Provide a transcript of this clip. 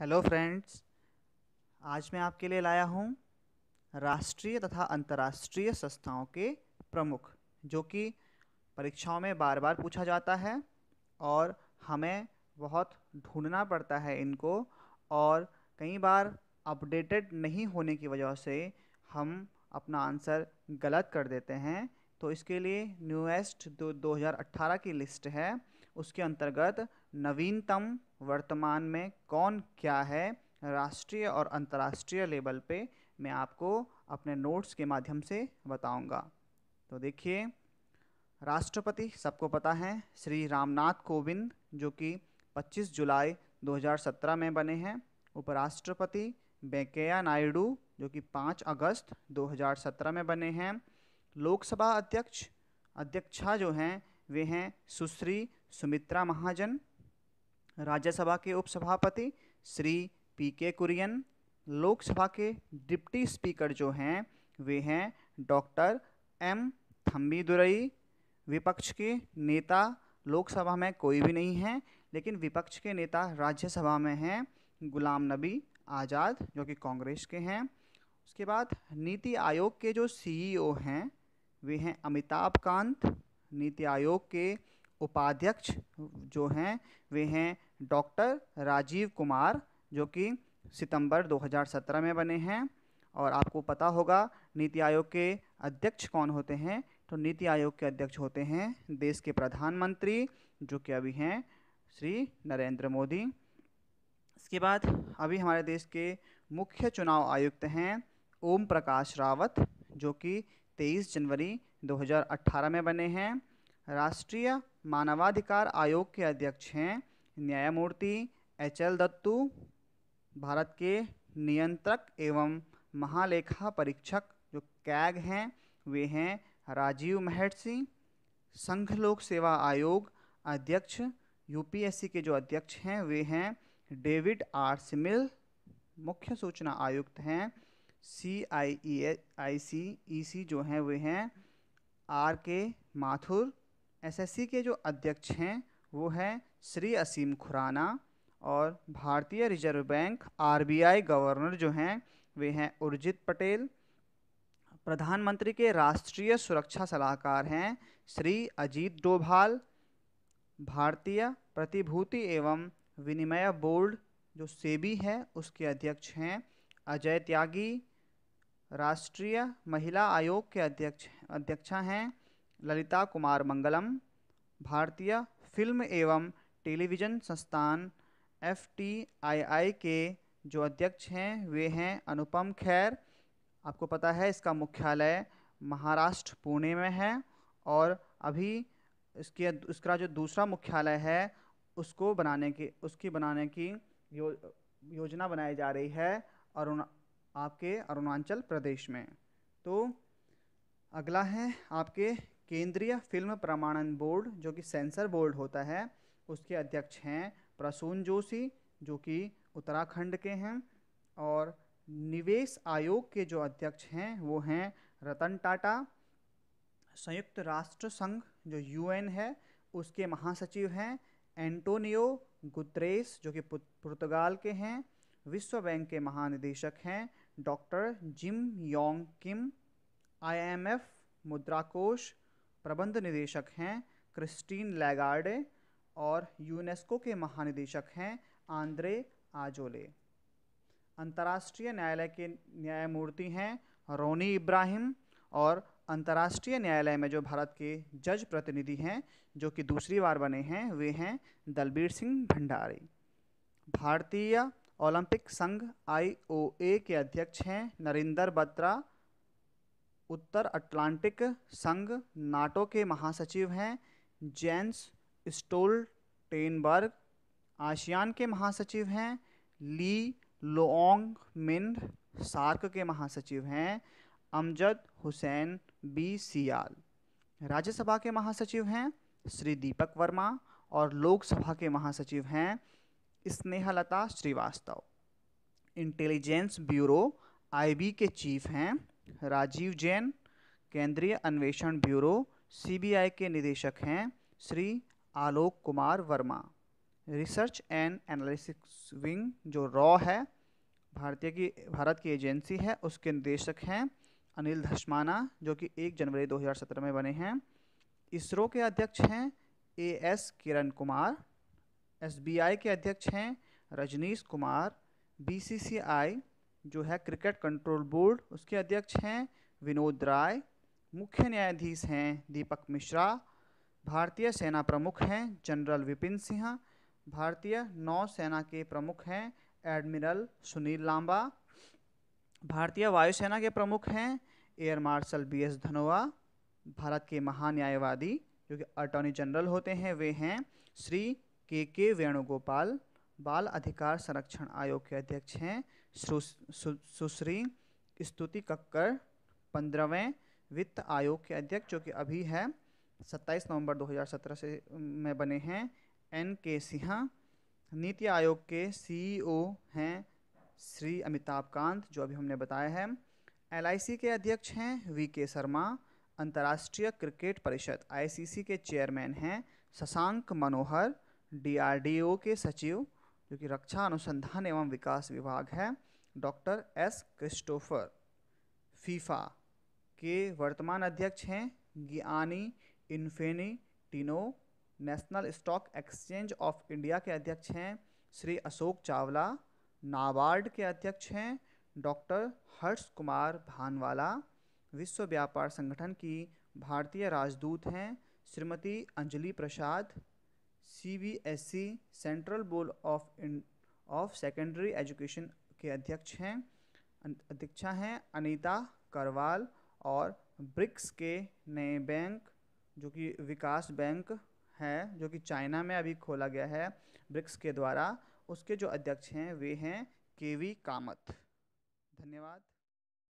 hello friends आज मैं आपके लिए लाया हूँ राष्ट्रीय तथा अंतर्राष्ट्रीय संस्थाओं के प्रमुख जो कि परीक्षाओं में बार बार पूछा जाता है और हमें बहुत ढूंढना पड़ता है इनको और कई बार अपडेटेड नहीं होने की वजह से हम अपना आंसर गलत कर देते हैं तो इसके लिए न्यूएस्ट दो अट्ठारह की लिस्ट है उसके अंतर्गत नवीनतम वर्तमान में कौन क्या है राष्ट्रीय और अंतर्राष्ट्रीय लेवल पे मैं आपको अपने नोट्स के माध्यम से बताऊंगा तो देखिए राष्ट्रपति सबको पता है श्री रामनाथ कोविंद जो कि 25 जुलाई 2017 में बने हैं उपराष्ट्रपति वेंकैया नायडू जो कि 5 अगस्त 2017 में बने हैं लोकसभा अध्यक्ष अध्यक्षा जो हैं वे हैं सुश्री सुमित्रा महाजन राज्यसभा के उपसभापति श्री पी के कुरियन लोकसभा के डिप्टी स्पीकर जो हैं वे हैं डॉक्टर एम थम्बीदुरई विपक्ष के नेता लोकसभा में कोई भी नहीं है लेकिन विपक्ष के नेता राज्यसभा में हैं गुलाम नबी आज़ाद जो कि कांग्रेस के हैं उसके बाद नीति आयोग के जो सीईओ e हैं वे हैं अमिताभ कांत नीति आयोग के उपाध्यक्ष जो हैं वे हैं डॉक्टर राजीव कुमार जो कि सितंबर 2017 में बने हैं और आपको पता होगा नीति आयोग के अध्यक्ष कौन होते हैं तो नीति आयोग के अध्यक्ष होते हैं देश के प्रधानमंत्री जो कि अभी हैं श्री नरेंद्र मोदी इसके बाद अभी हमारे देश के मुख्य चुनाव आयुक्त हैं ओम प्रकाश रावत जो कि 23 जनवरी 2018 में बने हैं राष्ट्रीय मानवाधिकार आयोग के अध्यक्ष हैं न्यायमूर्ति एच एल दत्तू भारत के नियंत्रक एवं महालेखा परीक्षक जो कैग हैं वे हैं राजीव महर्षि संघ लोक सेवा आयोग अध्यक्ष यूपीएससी के जो अध्यक्ष हैं वे हैं डेविड आर सिमिल मुख्य सूचना आयुक्त हैं सी आई ई आई सी ई सी जो हैं वे हैं आर के माथुर एसएससी के जो अध्यक्ष हैं वो हैं श्री असीम खुराना और भारतीय रिजर्व बैंक आरबीआई गवर्नर जो हैं वे हैं उर्जित पटेल प्रधानमंत्री के राष्ट्रीय सुरक्षा सलाहकार हैं श्री अजीत डोभाल भारतीय प्रतिभूति एवं विनिमय बोर्ड जो सेबी है उसके अध्यक्ष हैं अजय त्यागी राष्ट्रीय महिला आयोग के अध्यक्ष अध्यक्षा हैं ललिता कुमार मंगलम भारतीय फिल्म एवं टेलीविज़न संस्थान एफ के जो अध्यक्ष हैं वे हैं अनुपम खैर आपको पता है इसका मुख्यालय महाराष्ट्र पुणे में है और अभी इसके इसका जो दूसरा मुख्यालय है उसको बनाने की उसकी बनाने की यो, योजना बनाई जा रही है और उन आपके अरुणाचल प्रदेश में तो अगला है आपके केंद्रीय फिल्म प्रमाणन बोर्ड जो कि सेंसर बोर्ड होता है उसके अध्यक्ष हैं प्रसून जोशी जो कि उत्तराखंड के हैं और निवेश आयोग के जो अध्यक्ष हैं वो हैं रतन टाटा संयुक्त राष्ट्र संघ जो यूएन है उसके महासचिव हैं एंटोनियो गुतरेस जो कि पुर्तगाल के हैं विश्व बैंक के महानिदेशक हैं doctor Jim Yong Kim IMF मुद्रा कोष प्रबंध निदेशक हैं क्रिस्टीन लैगार्डे और यूनेस्को के महानिदेशक हैं आंद्रे आजोले अंतर्राष्ट्रीय न्यायालय के न्यायमूर्ति हैं रोनी इब्राहिम और अंतर्राष्ट्रीय न्यायालय में जो भारत के जज प्रतिनिधि हैं जो कि दूसरी बार बने हैं वे हैं दलबीर सिंह भंडारी भारतीय ओलंपिक संघ आईओए के अध्यक्ष हैं नरिंदर बत्रा उत्तर अटलांटिक संघ नाटो के महासचिव हैं जेंस टेनबर्ग आशियान के महासचिव हैं ली लोंग मिन सार्क के महासचिव हैं अमजद हुसैन बी सियाल राज्यसभा के महासचिव हैं श्री दीपक वर्मा और लोकसभा के महासचिव हैं Snehlata Srivastava intelligence bureau IB के चीफ हैं राजीव जैन केंद्रीय अन्वेषण ब्यूरो सीबीआई के निदेशक हैं Shri Alok Kumar Verma research and analysis wing जो रॉ है भारतीय की भारत की एजेंसी है उसके निदेशक हैं अनिल धस्माना जो कि 1 जनवरी 2017 में बने हैं इसरो के अध्यक्ष हैं A S Kiran Kumar SBI के अध्यक्ष हैं रजनीश कुमार बीसीसीआई जो है क्रिकेट कंट्रोल बोर्ड उसके अध्यक्ष हैं विनोद राय मुख्य न्यायाधीश हैं दीपक मिश्रा भारतीय सेना प्रमुख हैं जनरल विपिन सिंह भारतीय नौसेना के प्रमुख हैं एडमिरल सुनील लांबा भारतीय वायुसेना के प्रमुख हैं air marshal B S Dhanoa Bharat के महान्यायवादी जो कि अटॉर्नी जनरल होते हैं वे हैं श्री के के वेणुगोपाल बाल अधिकार संरक्षण आयोग के अध्यक्ष हैं सुश्री स्तुति कक्कर पंद्रहवें वित्त आयोग के अध्यक्ष जो कि अभी है 27 नवंबर 2017 से में बने हैं एन के सिंहा नीति आयोग के सीईओ हैं श्री अमिताभ कांत जो अभी हमने बताया है एलआईसी के अध्यक्ष हैं वी के शर्मा अंतर्राष्ट्रीय क्रिकेट परिषद आईसीसी के चेयरमैन हैं शशांक मनोहर डीआरडीओ के सचिव जो कि रक्षा अनुसंधान एवं विकास विभाग है डॉक्टर एस क्रिस्टोफर फीफा के वर्तमान अध्यक्ष हैं गियानी टिनो national stock exchange of India के अध्यक्ष हैं श्री अशोक चावला नाबार्ड के अध्यक्ष हैं डॉक्टर हर्ष कुमार भानवाला विश्व व्यापार संगठन की भारतीय राजदूत हैं Shrimati Anjali Prasad CBSE central board of of secondary education के अध्यक्ष हैं अध्यक्षा हैं अनीता करवाल और ब्रिक्स के नए बैंक जो कि विकास बैंक है जो कि चाइना में अभी खोला गया है ब्रिक्स के द्वारा उसके जो अध्यक्ष हैं वे हैं केवी कामत धन्यवाद